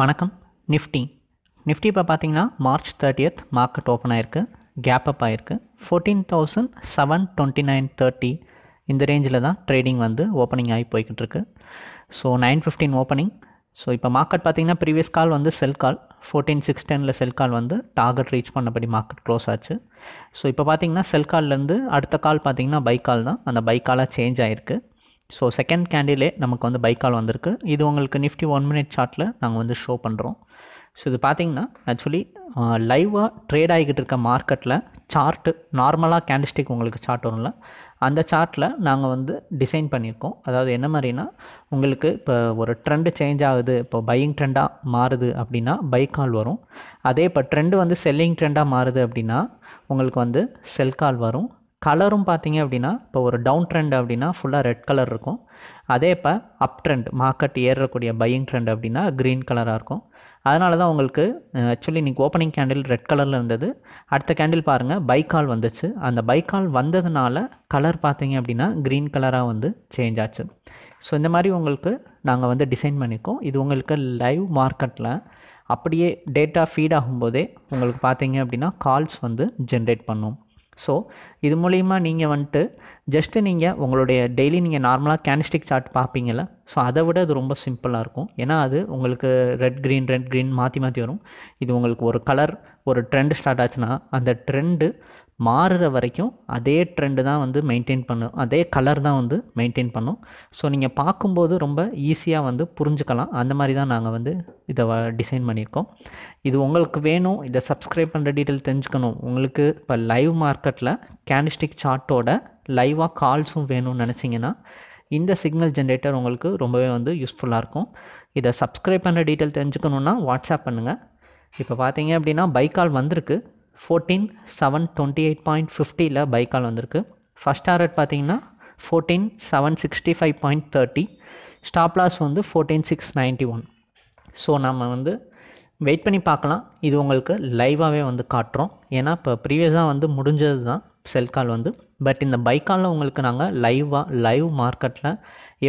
வணக்கம் Nifty Nifty இப்போ பார்த்தீங்கன்னா மார்ச் தேர்ட்டியத் மார்க்கெட் ஓப்பன் ஆயிருக்கு கேப் அப் ஆயிருக்கு fourteen thousand seven twenty nine thirty இந்த ரேஞ்சில் தான் ட்ரேடிங் வந்து ஓப்பனிங் ஆகி போய்கிட்டு இருக்கு so nine fifteen opening so இப்போ மார்க்கெட் பார்த்தீங்கன்னா ப்ரீவியஸ் கால் வந்து செல் கால் ஃபோர்டீன் சிக்ஸ் டெனில் செல் கால் வந்து டார்கெட் ரீச் பண்ணபடி மார்க்கெட் க்ளோஸ் ஆச்சு ஸோ இப்போ பார்த்தீங்கன்னா செல் கால்லேருந்து அடுத்த கால் பார்த்தீங்கன்னா பைக் கால் தான் அந்த பைக் காலாக சேஞ்ச் ஆயிருக்கு ஸோ செகண்ட் கேண்டிலே நமக்கு வந்து பைக்கால் வந்திருக்கு இது உங்களுக்கு நிஃப்டி ஒன் மினிட் சார்ட்டில் நாங்கள் வந்து ஷோ பண்ணுறோம் ஸோ இது பார்த்தீங்கன்னா ஆக்சுவலி லைவாக ட்ரேட் ஆகிக்கிட்டு இருக்க மார்க்கெட்டில் சார்ட்டு நார்மலாக கேண்டிஸ்டிக் உங்களுக்கு சார்ட் வரும்ல அந்த சார்ட்டில் நாங்கள் வந்து டிசைன் பண்ணியிருக்கோம் அதாவது என்ன மாதிரினா உங்களுக்கு இப்போ ஒரு ட்ரெண்டு சேஞ்ச் ஆகுது இப்போ பையிங் ட்ரெண்டாக மாறுது அப்படின்னா பை கால் வரும் அதே இப்போ ட்ரெண்டு வந்து செல்லிங் ட்ரெண்டாக மாறுது அப்படின்னா உங்களுக்கு வந்து செல் கால் வரும் கலரும் பார்த்தீங்க அப்படின்னா இப்போ ஒரு டவுன் ட்ரெண்ட் அப்படின்னா ஃபுல்லாக ரெட் கலர் இருக்கும் அதே இப்போ அப் ட்ரெண்ட் மார்க்கெட் ஏறக்கூடிய பையிங் ட்ரெண்ட் அப்படின்னா க்ரீன் கலராக இருக்கும் அதனால தான் உங்களுக்கு ஆக்சுவலி இன்றைக்கி ஓப்பனிங் கேண்டில் ரெட் கலரில் இருந்தது அடுத்த கேண்டில் பாருங்கள் பைக்கால் வந்துச்சு அந்த பைக்கால் வந்ததுனால கலர் பார்த்தீங்க அப்படின்னா க்ரீன் கலராக வந்து சேஞ்ச் ஆச்சு ஸோ இந்த மாதிரி உங்களுக்கு நாங்கள் வந்து டிசைன் பண்ணியிருக்கோம் இது உங்களுக்கு லைவ் மார்க்கெட்டில் அப்படியே டேட்டா ஃபீட் ஆகும்போதே உங்களுக்கு பார்த்தீங்க அப்படின்னா கால்ஸ் வந்து ஜென்ரேட் பண்ணும் ஸோ இது மூலிமா நீங்கள் வந்துட்டு ஜஸ்ட்டு நீங்கள் உங்களுடைய டெய்லி நீங்கள் நார்மலாக கேண்டிஸ்டிக் சார்ட் பார்ப்பீங்கள ஸோ அதை விட அது ரொம்ப சிம்பிளாக இருக்கும் ஏன்னா அது உங்களுக்கு ரெட் க்ரீன் ரெட் க்ரீன் மாற்றி மாற்றி வரும் இது உங்களுக்கு ஒரு கலர் ஒரு ட்ரெண்டு ஸ்டார்ட் ஆச்சுன்னா அந்த ட்ரெண்டு மாறுற வரைக்கும் அதே ட்ரெண்டு தான் வந்து மெயின்டைன் பண்ணும் அதே கலர் தான் வந்து மெயின்டைன் பண்ணும் ஸோ நீங்கள் பார்க்கும்போது ரொம்ப ஈஸியாக வந்து புரிஞ்சுக்கலாம் அந்த மாதிரி தான் நாங்கள் வந்து இதை டிசைன் பண்ணியிருக்கோம் இது உங்களுக்கு வேணும் இதை சப்ஸ்கிரைப் பண்ணுற டீட்டெயில் தெரிஞ்சுக்கணும் உங்களுக்கு இப்போ லைவ் மார்க்கெட்டில் கேண்டிஸ்டிக் சார்ட்டோட லைவாக கால்ஸும் வேணும்னு நினச்சிங்கன்னா இந்த சிக்னல் ஜென்ரேட்டர் உங்களுக்கு ரொம்பவே வந்து யூஸ்ஃபுல்லாக இருக்கும் இதை சப்ஸ்கிரைப் பண்ணுற டீட்டெயில் தெரிஞ்சுக்கணுன்னா வாட்ஸ்அப் பண்ணுங்கள் இப்போ பார்த்தீங்க அப்படின்னா பைக்கால் வந்திருக்கு fourteen seven twenty eight point ஃபிஃப்டியில் பை கால் வந்திருக்கு ஃபஸ்ட் டாரட் பார்த்தீங்கன்னா fourteen seven sixty five point thirty stop loss வந்து fourteen six ninety one so நம்ம வந்து வெயிட் பண்ணி பார்க்கலாம் இது உங்களுக்கு லைவாகவே வந்து காட்டுறோம் ஏன்னா இப்போ ப்ரீவியஸாக வந்து முடிஞ்சது தான் செல் கால் வந்து பட் இந்த பைக்காலில் காலில் உங்களுக்கு நாங்கள் லைவாக லைவ் மார்க்கெட்டில்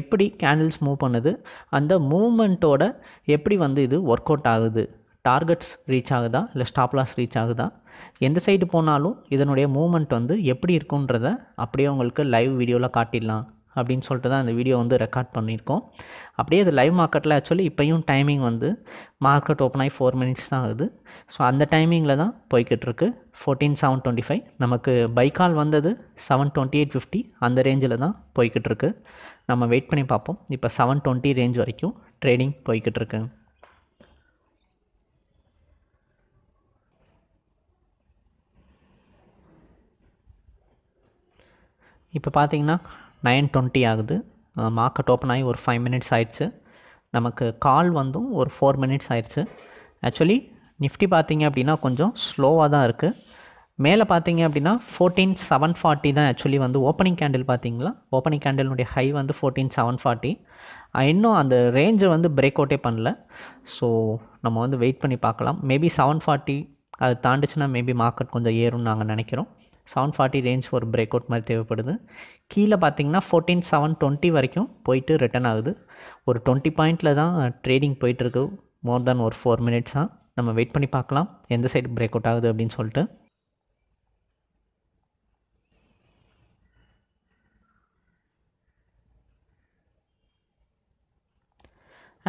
எப்படி கேண்டில்ஸ் மூவ் பண்ணுது அந்த மூமெண்ட்டோட எப்படி வந்து இது ஒர்க் அவுட் ஆகுது டார்கெட்ஸ் ரீச் ஆகுதா இல்லை ஸ்டாப் லாஸ் ரீச் ஆகுதா எந்த சைடு போனாலும் இதனுடைய மூமெண்ட் வந்து எப்படி இருக்குன்றத அப்படியே உங்களுக்கு லைவ் வீடியோவில் காட்டிடலாம் அப்படின்னு சொல்லிட்டு தான் அந்த வீடியோ வந்து ரெக்கார்ட் பண்ணியிருக்கோம் அப்படியே இது லைவ் மார்க்கெட்டில் ஆக்சுவலி இப்போயும் டைமிங் வந்து மார்க்கெட் ஓப்பன் ஆகி ஃபோர் மினிட்ஸ் தான் ஆகுது ஸோ அந்த டைமிங்கில் தான் போய்கிட்டு இருக்கு ஃபோர்டீன் செவன் டுவெண்ட்டி ஃபைவ் நமக்கு பைக்கால் வந்தது செவன் டுவெண்ட்டி எயிட் ஃபிஃப்டி அந்த ரேஞ்சில் தான் போய்கிட்டு இருக்கு நம்ம வெயிட் பண்ணி பார்ப்போம் இப்போ செவன் டுவெண்ட்டி ரேஞ்ச் வரைக்கும் ட்ரேடிங் போய்கிட்டு இப்போ பார்த்தீங்கன்னா நைன் டுவெண்ட்டி ஆகுது மார்க்கெட் ஓப்பன் ஆகி ஒரு ஃபைவ் மினிட்ஸ் ஆயிடுச்சு நமக்கு கால் வந்தும் ஒரு ஃபோர் மினிட்ஸ் ஆயிடுச்சு ஆக்சுவலி நிஃப்டி பார்த்தீங்க அப்படின்னா கொஞ்சம் ஸ்லோவாக தான் இருக்குது மேலே பார்த்தீங்க அப்படின்னா ஃபோர்டீன் செவன் ஃபார்ட்டி தான் ஆக்சுவலி வந்து ஓப்பனிங் கேண்டில் பார்த்தீங்களா ஓப்பனிங் கேண்டிலுடைய ஹை வந்து ஃபோர்டீன் செவன் ஃபார்ட்டி இன்னும் அந்த ரேஞ்சை வந்து பிரேக் அவுட்டே பண்ணல ஸோ நம்ம வந்து வெயிட் பண்ணி பார்க்கலாம் மேபி செவன் ஃபார்ட்டி அது தாண்டுச்சுன்னா மேபி மார்க்கெட் கொஞ்சம் ஏறும்னு நாங்கள் நினைக்கிறோம் செவன் ஃபார்ட்டி ரேஞ்ச் ஒரு பிரேக் அவுட் மாதிரி தேவைப்படுது கீழே பார்த்தீங்கன்னா ஃபோர்டீன் செவன் டுவெண்ட்டி வரைக்கும் போயிட்டு ரிட்டர்ன் ஆகுது ஒரு டுவெண்ட்டி பாயிண்டில் தான் ட்ரேடிங் போயிட்டுருக்கு மோர் தென் ஒரு ஃபோர் மினிட்ஸாக நம்ம வெயிட் பண்ணி பார்க்கலாம் எந்த சைடு பிரேக் அவுட் ஆகுது அப்படின்னு சொல்லிட்டு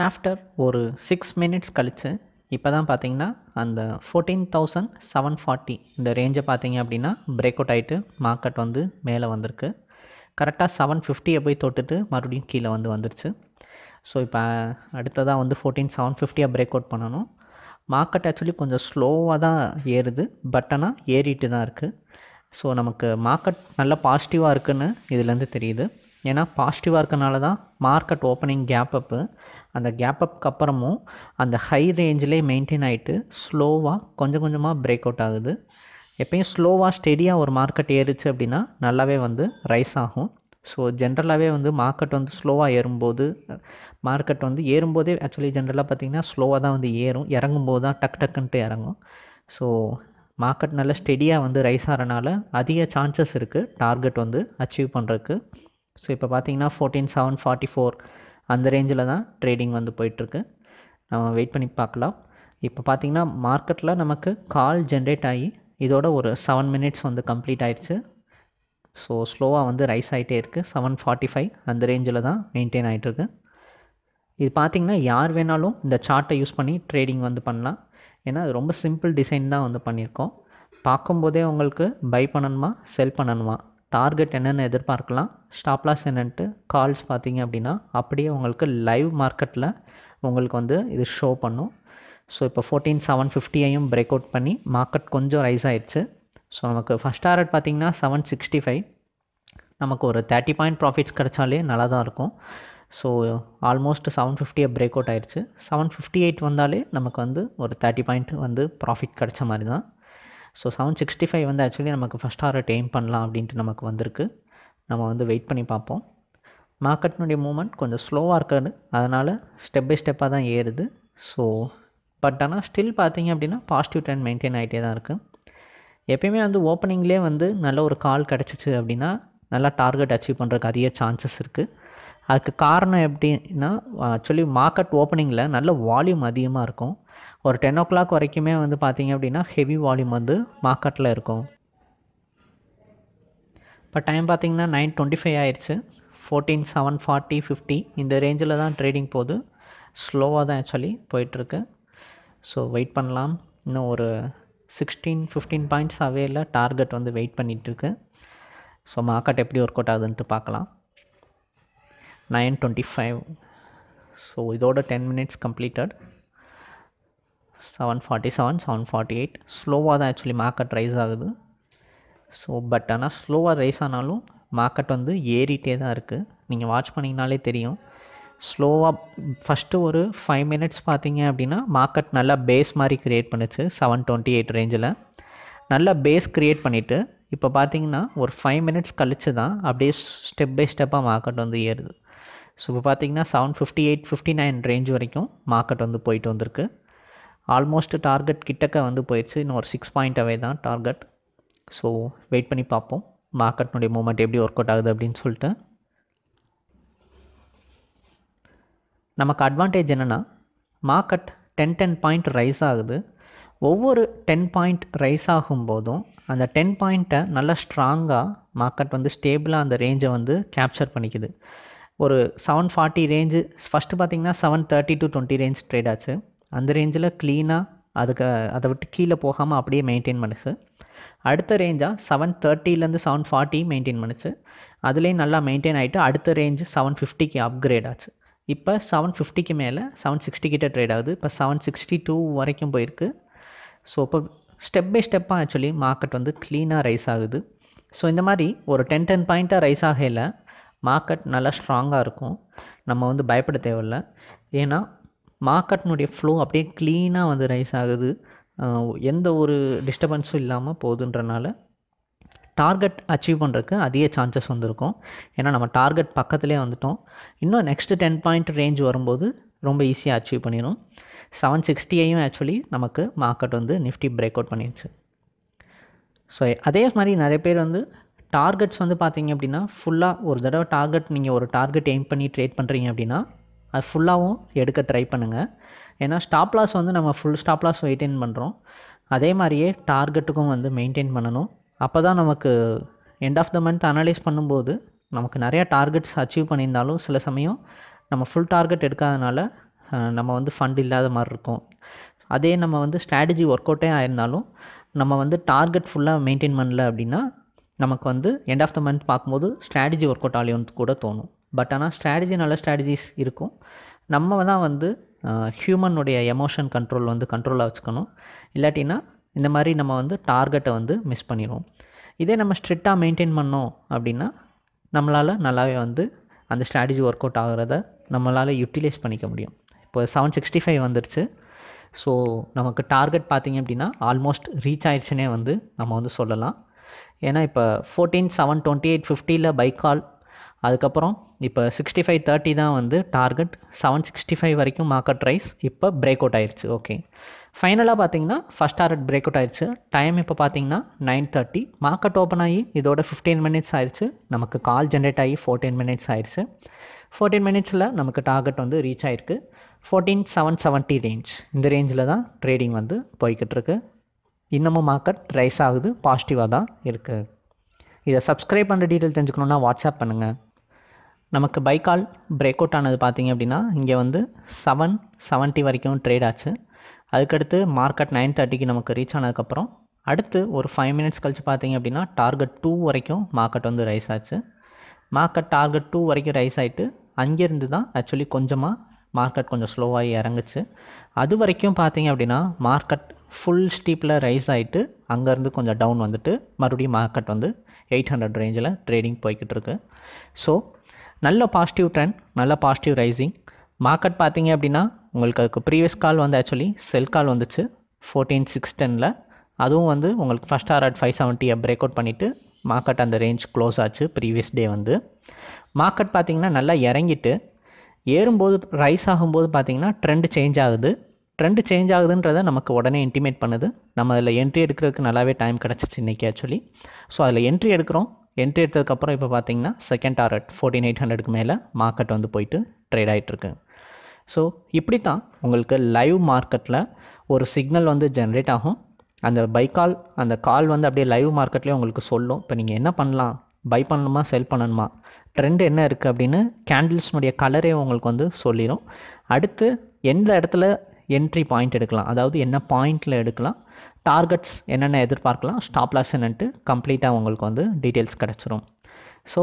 ஆஃப்டர் ஒரு சிக்ஸ் மினிட்ஸ் கழித்து இப்போ தான் பார்த்தீங்கன்னா அந்த ஃபோர்டீன் தௌசண்ட் செவன் ஃபார்ட்டி இந்த ரேஞ்சை பார்த்தீங்க அப்படின்னா பிரேக் அவுட் ஆகிட்டு மார்க்கெட் வந்து மேலே வந்திருக்கு கரெக்டாக செவன் ஃபிஃப்டியை போய் தொட்டுட்டு மறுபடியும் கீழே வந்து வந்துருச்சு ஸோ இப்போ அடுத்ததாக வந்து ஃபோர்டீன் செவன் ஃபிஃப்டியாக பிரேக் அவுட் பண்ணணும் மார்க்கெட் ஆக்சுவலி கொஞ்சம் ஸ்லோவாக தான் ஏறுது பட் ஆனால் ஏறிட்டு தான் இருக்குது ஸோ நமக்கு மார்க்கெட் நல்லா பாசிட்டிவாக இருக்குதுன்னு இதுலேருந்து தெரியுது ஏன்னா பாசிட்டிவாக இருக்கனால தான் மார்க்கெட் ஓப்பனிங் கேப் அப்பு அந்த கேப் அப்க்கு அப்புறமும் அந்த ஹை ரேஞ்சிலே மெயின்டைன் ஆகிட்டு ஸ்லோவாக கொஞ்சம் கொஞ்சமாக பிரேக் அவுட் ஆகுது எப்பயும் ஸ்லோவாக ஸ்டெடியாக ஒரு மார்க்கெட் ஏறுச்சு அப்படின்னா நல்லாவே வந்து ரைஸ் ஆகும் ஸோ ஜென்ரலாகவே வந்து மார்க்கெட் வந்து ஸ்லோவாக ஏறும்போது மார்க்கெட் வந்து ஏறும்போதே ஆக்சுவலி ஜென்ரலாக பார்த்திங்கன்னா ஸ்லோவாக தான் வந்து ஏறும் இறங்கும்போது தான் டக் டக்குன்ட்டு இறங்கும் ஸோ மார்க்கெட் நல்லா ஸ்டெடியாக வந்து ரைஸ் ஆகிறனால அதிக சான்சஸ் இருக்குது டார்கெட் வந்து அச்சீவ் பண்ணுறதுக்கு ஸோ இப்போ பார்த்தீங்கன்னா ஃபோர்டீன் செவன் ஃபார்ட்டி ஃபோர் அந்த ரேஞ்சில் தான் ட்ரேடிங் வந்து போயிட்டுருக்கு நம்ம வெயிட் பண்ணி பார்க்கலாம் இப்போ பார்த்திங்கன்னா மார்க்கெட்டில் நமக்கு கால் ஜென்ரேட் ஆகி இதோட ஒரு செவன் மினிட்ஸ் வந்து கம்ப்ளீட் ஆயிடுச்சு ஸோ ஸ்லோவாக வந்து ரைஸ் ஆகிட்டே இருக்குது செவன் ஃபார்ட்டி ஃபைவ் அந்த ரேஞ்சில் தான் மெயின்டைன் ஆகிட்டுருக்கு இது பார்த்திங்கன்னா யார் வேணாலும் இந்த சார்ட்டை யூஸ் பண்ணி ட்ரேடிங் வந்து பண்ணலாம் ஏன்னா அது ரொம்ப சிம்பிள் டிசைன் தான் வந்து பண்ணியிருக்கோம் பார்க்கும்போதே உங்களுக்கு பை பண்ணணுமா செல் பண்ணணுமா டார்கெட் என்னென்னு எதிர்பார்க்கலாம் ஸ்டாப்லாஸ் என்னென்ட்டு கால்ஸ் பார்த்தீங்க அப்படின்னா அப்படியே உங்களுக்கு லைவ் மார்க்கெட்டில் உங்களுக்கு வந்து இது ஷோ பண்ணும் ஸோ இப்போ ஃபோர்டீன் செவன் ஃபிஃப்டியையும் பிரேக் அவுட் பண்ணி மார்க்கெட் கொஞ்சம் ரைஸ் ஆகிடுச்சு ஸோ நமக்கு ஃபஸ்ட் டார்கெட் பார்த்திங்கன்னா செவன் சிக்ஸ்டி ஃபைவ் நமக்கு ஒரு தேர்ட்டி பாயிண்ட் ப்ராஃபிட்ஸ் கிடச்சாலே நல்லா தான் இருக்கும் ஸோ ஆல்மோஸ்ட் செவன் ஃபிஃப்டியை பிரேக் அவுட் ஆகிடுச்சு செவன் ஃபிஃப்டி எயிட் வந்தாலே நமக்கு வந்து ஒரு தேர்ட்டி பாயிண்ட் வந்து ப்ராஃபிட் கிடச்ச மாதிரி தான் ஸோ செவன் சிக்ஸ்டி ஃபைவ் வந்து ஆக்சுவலி நமக்கு ஃபஸ்ட் ஹாரட் எய்ம் பண்ணலாம் அப்படின்ட்டு நமக்கு வந்திருக்கு நம்ம வந்து வெயிட் பண்ணி பார்ப்போம் மார்க்கெட்டினுடைய மூமெண்ட் கொஞ்சம் ஸ்லோவாக இருக்காது அதனால் ஸ்டெப் பை ஸ்டெப்பாக தான் ஏறுது ஸோ பட் ஆனால் ஸ்டில் பார்த்தீங்க அப்படின்னா பாசிட்டிவ் ட்ரெண்ட் மெயின்டைன் ஆகிட்டே தான் இருக்குது எப்பயுமே வந்து ஓப்பனிங்லேயே வந்து நல்ல ஒரு கால் கிடச்சிச்சு அப்படின்னா நல்லா டார்கெட் அச்சீவ் பண்ணுறதுக்கு அதிக சான்சஸ் இருக்குது அதுக்கு காரணம் எப்படின்னா ஆக்சுவலி மார்க்கெட் ஓப்பனிங்கில் நல்ல வால்யூம் அதிகமாக இருக்கும் ஒரு டென் ஓ கிளாக் வரைக்குமே வந்து பார்த்திங்க அப்படின்னா ஹெவி வால்யூம் வந்து மார்க்கெட்டில் இருக்கும் இப்போ டைம் பார்த்திங்கன்னா நைன் டுவெண்ட்டி ஃபைவ் ஆயிடுச்சு ஃபோர்டீன் செவன் ஃபார்ட்டி ஃபிஃப்டி இந்த ரேஞ்சில் தான் ட்ரேடிங் போகுது ஸ்லோவாக தான் ஆக்சுவலி போயிட்டுருக்கு ஸோ வெயிட் பண்ணலாம் இன்னும் ஒரு சிக்ஸ்டீன் ஃபிஃப்டீன் பாயிண்ட்ஸ் அவையில் டார்கெட் வந்து வெயிட் பண்ணிகிட்ருக்கு ஸோ மார்க்கெட் எப்படி ஒர்க் அவுட் ஆகுதுன்ட்டு பார்க்கலாம் நைன் டுவெண்ட்டி ஃபைவ் ஸோ இதோட ten minutes completed seven forty seven seven forty eight ஸ்லோவாக தான் ஆக்சுவலி மார்க்கெட் ரைஸ் ஆகுது ஸோ பட் ஆனால் ஸ்லோவாக ரைஸ் ஆனாலும் மார்க்கெட் வந்து ஏறிட்டே தான் இருக்குது நீங்கள் வாட்ச் பண்ணிங்கனாலே தெரியும் ஸ்லோவாக ஃபஸ்ட்டு ஒரு ஃபைவ் மினிட்ஸ் பார்த்தீங்க அப்படின்னா மார்க்கெட் நல்லா பேஸ் மாதிரி க்ரியேட் பண்ணுச்சு செவன் டுவெண்ட்டி எயிட் ரேஞ்சில் நல்லா பேஸ் க்ரியேட் பண்ணிவிட்டு இப்போ பார்த்தீங்கன்னா ஒரு ஃபைவ் மினிட்ஸ் கழித்து தான் அப்படியே ஸ்டெப் பை ஸ்டெப்பாக மார்க்கெட் வந்து ஏறுது ஸோ இப்போ பார்த்தீங்கன்னா seven fifty eight fifty nine range வரைக்கும் மார்க்கெட் வந்து போயிட்டு வந்திருக்கு ஆல்மோஸ்ட் டார்கெட் கிட்டக்க வந்து போயிடுச்சு இன்னும் ஒரு சிக்ஸ் பாயிண்ட் அவே தான் டார்கெட் ஸோ வெயிட் பண்ணி பார்ப்போம் மார்க்கெட்னுடைய மூமெண்ட் எப்படி ஒர்க் அவுட் ஆகுது அப்படின்னு சொல்லிட்டு நமக்கு அட்வான்டேஜ் என்னென்னா market ten ten point rise ஆகுது ஒவ்வொரு டென் பாயிண்ட் ரைஸ் ஆகும்போதும் அந்த டென் பாயிண்ட்டை நல்லா ஸ்ட்ராங்காக மார்க்கெட் வந்து ஸ்டேபிளாக அந்த ரேஞ்சை வந்து கேப்சர் பண்ணிக்குது ஒரு செவன் ஃபார்ட்டி ரேஞ்சு ஃபஸ்ட்டு பார்த்திங்கன்னா seven thirty to twenty range trade ஆச்சு அந்த ரேஞ்சில் க்ளீனாக அதுக்கு அதை விட்டு கீழே போகாமல் அப்படியே மெயின்டைன் பண்ணுச்சு அடுத்த ரேஞ்சாக செவன் தேர்ட்டிலேருந்து செவன் ஃபார்ட்டி மெயின்டைன் பண்ணுச்சு அதுலேயும் நல்லா மெயின்டைன் ஆகிட்டு அடுத்த ரேஞ்சு செவன் ஃபிஃப்டிக்கு அப்கிரேட் ஆச்சு இப்போ செவன் ஃபிஃப்டிக்கு மேலே செவன் சிக்ஸ்டி ட்ரேட் ஆகுது இப்போ செவன் சிக்ஸ்டி டூ வரைக்கும் போயிருக்கு ஸோ இப்போ ஸ்டெப் பை ஸ்டெப்பாக ஆக்சுவலி மார்க்கெட் வந்து க்ளீனாக ரைஸ் ஆகுது ஸோ இந்த மாதிரி ஒரு டென் டென் பாயிண்ட்டாக ரைஸ் ஆகையில் மார்க்கெட் நல்லா ஸ்ட்ராங்காக இருக்கும் நம்ம வந்து பயப்பட தேவையில்லை ஏன்னா மார்க்கெட்னுடைய ஃப்ளோ அப்படியே க்ளீனாக வந்து ரைஸ் ஆகுது எந்த ஒரு டிஸ்டர்பன்ஸும் இல்லாமல் போகுதுன்றனால டார்கெட் அச்சீவ் பண்ணுறதுக்கு அதிக சான்சஸ் வந்துருக்கும் ஏன்னா நம்ம டார்கெட் பக்கத்துலேயே வந்துட்டோம் இன்னும் நெக்ஸ்ட்டு டென் பாயிண்ட் ரேஞ்ச் வரும்போது ரொம்ப ஈஸியாக அச்சீவ் பண்ணிடும் செவன் சிக்ஸ்டியையும் ஆக்சுவலி நமக்கு மார்க்கெட் வந்து நிஃப்டி பிரேக் அவுட் பண்ணிடுச்சு ஸோ அதே மாதிரி நிறைய பேர் வந்து டார்கெட்ஸ் வந்து பார்த்தீங்க அப்படின்னா ஃபுல்லாக ஒரு தடவை டார்கெட் நீங்கள் ஒரு டார்கெட் எய்ம் பண்ணி ட்ரேட் பண்ணுறீங்க அப்படின்னா அது ஃபுல்லாகவும் எடுக்க ட்ரை பண்ணுங்கள் ஏன்னா ஸ்டாப் லாஸ் வந்து நம்ம ஃபுல் ஸ்டாப் லாஸ் மெயின்டைன் பண்ணுறோம் அதே மாதிரியே டார்கெட்டுக்கும் வந்து மெயின்டைன் பண்ணணும் அப்போ தான் நமக்கு end of the month analyse பண்ணும்போது நமக்கு நிறையா டார்கெட்ஸ் அச்சீவ் பண்ணியிருந்தாலும் சில சமயம் நம்ம ஃபுல் டார்கெட் எடுக்காதனால நம்ம வந்து ஃபண்ட் இல்லாத மாதிரி இருக்கும் அதே நம்ம வந்து ஸ்ட்ராட்டஜி ஒர்க் அவுட்டே ஆயிருந்தாலும் நம்ம வந்து டார்கெட் ஃபுல்லாக மெயின்டைன் பண்ணல அப்படின்னா நமக்கு வந்து எண்ட் ஆஃப் த மந்த் பார்க்கும்போது ஸ்ட்ராட்டஜி ஒர்க் அவுட் ஆலியோன்னு கூட தோணும் பட் ஆனால் ஸ்ட்ராட்டஜி நல்ல ஸ்ட்ராட்டஜிஸ் இருக்கும் நம்ம தான் வந்து ஹியூமனுடைய எமோஷன் கண்ட்ரோல் வந்து கண்ட்ரோலாக வச்சுக்கணும் இல்லாட்டினா இந்த மாதிரி நம்ம வந்து டார்கெட்டை வந்து மிஸ் பண்ணிடுவோம் இதே நம்ம ஸ்ட்ரிக்டாக மெயின்டைன் பண்ணோம் அப்படின்னா நம்மளால் நல்லாவே வந்து அந்த ஸ்ட்ராட்டஜி ஒர்க் அவுட் ஆகிறத நம்மளால் யூட்டிலைஸ் பண்ணிக்க முடியும் இப்போ செவன் சிக்ஸ்டி ஃபைவ் வந்துருச்சு ஸோ நமக்கு டார்கெட் பார்த்திங்க அப்படின்னா ஆல்மோஸ்ட் ரீச் ஆயிடுச்சுனே வந்து நம்ம வந்து சொல்லலாம் ஏன்னா இப்போ ஃபோர்டீன் செவன் டுவெண்ட்டி எயிட் ஃபிஃப்டியில் பைக்கால் அதுக்கப்புறம் இப்போ சிக்ஸ்டி ஃபைவ் தேர்ட்டி தான் வந்து டார்கெட் செவன் சிக்ஸ்டி ஃபைவ் வரைக்கும் மார்க்கெட் ரைஸ் இப்போ பிரேக் அவுட் ஆயிடுச்சு ஓகே ஃபைனலாக பார்த்தீங்கன்னா ஃபஸ்ட் டார்கெட் பிரேக் அவுட் ஆயிடுச்சு டைம் இப்போ பார்த்தீங்கன்னா நைன் தேர்ட்டி மார்க்கெட் ஓப்பன் ஆகி இதோட ஃபிஃப்டீன் மினிட்ஸ் ஆயிடுச்சு நமக்கு கால் ஜென்ரேட் ஆகி ஃபோர்டீன் மினிட்ஸ் ஆயிடுச்சு ஃபோர்டீன் மினிட்ஸில் நமக்கு டார்கெட் வந்து ரீச் ஆயிருக்கு ஃபோர்டீன் செவன் செவன்ட்டி ரேஞ்ச் இந்த ரேஞ்சில் தான் ட்ரேடிங் வந்து போய்கிட்டு இருக்கு இன்னமும் மார்க்கெட் ரைஸ் ஆகுது பாசிட்டிவாக தான் இருக்குது இதை சப்ஸ்கிரைப் பண்ணுற டீட்டெயில் தெரிஞ்சுக்கணுன்னா வாட்ஸ்அப் பண்ணுங்கள் நமக்கு பைக்கால் பிரேக் அவுட் ஆனது பார்த்திங்க அப்படின்னா இங்கே வந்து செவன் செவன்ட்டி வரைக்கும் ட்ரேட் ஆச்சு அதுக்கடுத்து மார்க்கெட் நைன் தேர்ட்டிக்கு நமக்கு ரீச் ஆனதுக்கப்புறம் அடுத்து ஒரு ஃபைவ் மினிட்ஸ் கழித்து பார்த்திங்க அப்படின்னா டார்கெட் டூ வரைக்கும் மார்க்கெட் வந்து ரைஸ் ஆச்சு மார்க்கெட் டார்கெட் டூ வரைக்கும் ரைஸ் ஆகிட்டு அங்கேருந்து தான் ஆக்சுவலி கொஞ்சமாக மார்க்கெட் கொஞ்சம் ஸ்லோவாகி இறங்குச்சு அது வரைக்கும் பார்த்திங்க அப்படின்னா மார்க்கெட் ஃபுல் ஸ்டீப்பில் ரைஸ் ஆகிட்டு அங்கேருந்து கொஞ்சம் டவுன் வந்துட்டு மறுபடியும் மார்க்கெட் வந்து எயிட் ஹண்ட்ரட் ரேஞ்சில் ட்ரேடிங் போய்கிட்டு இருக்கு ஸோ நல்ல பாசிட்டிவ் ட்ரெண்ட் நல்ல பாசிட்டிவ் ரைசிங் மார்க்கெட் பார்த்தீங்க அப்படின்னா உங்களுக்கு அதுக்கு ப்ரீவியஸ் கால் வந்து ஆக்சுவலி செல் கால் வந்துச்சு ஃபோர்டீன் சிக்ஸ் டெனில் அதுவும் வந்து உங்களுக்கு ஃபஸ்ட் ஆர் அட் ஃபைவ் செவன்ட்டியை பிரேக் அவுட் பண்ணிவிட்டு மார்க்கெட் அந்த ரேஞ்ச் க்ளோஸ் ஆச்சு ப்ரீவியஸ் டே வந்து மார்க்கெட் பார்த்திங்கன்னா நல்லா இறங்கிட்டு ஏறும்போது ரைஸ் ஆகும்போது பார்த்தீங்கன்னா ட்ரெண்டு சேஞ்ச் ஆகுது ட்ரெண்டு சேஞ்ச் ஆகுதுன்றதை நமக்கு உடனே இன்டிமேட் பண்ணுது நம்ம அதில் என்ட்ரி எடுக்கிறதுக்கு நல்லாவே டைம் கிடச்சிச்சு இன்றைக்கி ஆக்சுவலி ஸோ அதில் என்ட்ரி எடுக்கிறோம் என்ட்ரி எடுத்ததுக்கப்புறம் இப்போ பார்த்தீங்கன்னா செகண்ட் டாரட் ஃபோர்டீன் எயிட் ஹண்ட்ரடுக்கு மேலே மார்க்கெட் வந்து போயிட்டு ட்ரேட் ஆகிட்டுருக்கு ஸோ இப்படி தான் உங்களுக்கு லைவ் மார்க்கெட்டில் ஒரு சிக்னல் வந்து ஜென்ரேட் ஆகும் அந்த பை கால் அந்த கால் வந்து அப்படியே லைவ் மார்க்கெட்லேயே உங்களுக்கு சொல்லும் இப்போ நீங்கள் என்ன பண்ணலாம் பை பண்ணணுமா செல் பண்ணணுமா ட்ரெண்ட் என்ன இருக்குது அப்படின்னு கேண்டில்ஸ்னுடைய கலரே உங்களுக்கு வந்து சொல்லிடும் அடுத்து எந்த இடத்துல என்ட்ரி பாயிண்ட் எடுக்கலாம் அதாவது என்ன பாயிண்டில் எடுக்கலாம் டார்கெட்ஸ் என்னென்ன எதிர்பார்க்கலாம் ஸ்டாப் லாஸ் கம்ப்ளீட்டாக உங்களுக்கு வந்து டீட்டெயில்ஸ் கிடச்சிரும் ஸோ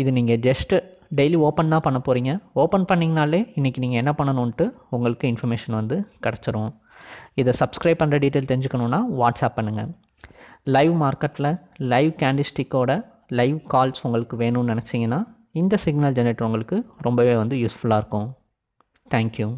இது நீங்கள் ஜஸ்ட்டு டெய்லி ஓப்பன் தான் பண்ண போகிறீங்க ஓப்பன் பண்ணிங்கனாலே இன்றைக்கி நீங்கள் என்ன பண்ணணுன்ட்டு உங்களுக்கு இன்ஃபர்மேஷன் வந்து கிடச்சிரும் இதை சப்ஸ்கிரைப் பண்ணுற டீட்டெயில் தெரிஞ்சுக்கணுன்னா வாட்ஸ்அப் பண்ணுங்கள் லைவ் மார்க்கெட்டில் லைவ் கேண்டிஸ்டிக்கோட லைவ் கால்ஸ் உங்களுக்கு வேணும்னு நினச்சிங்கன்னா இந்த சிக்னல் ஜென்ரேட்டர் உங்களுக்கு ரொம்பவே வந்து யூஸ்ஃபுல்லாக இருக்கும் தேங்க்யூ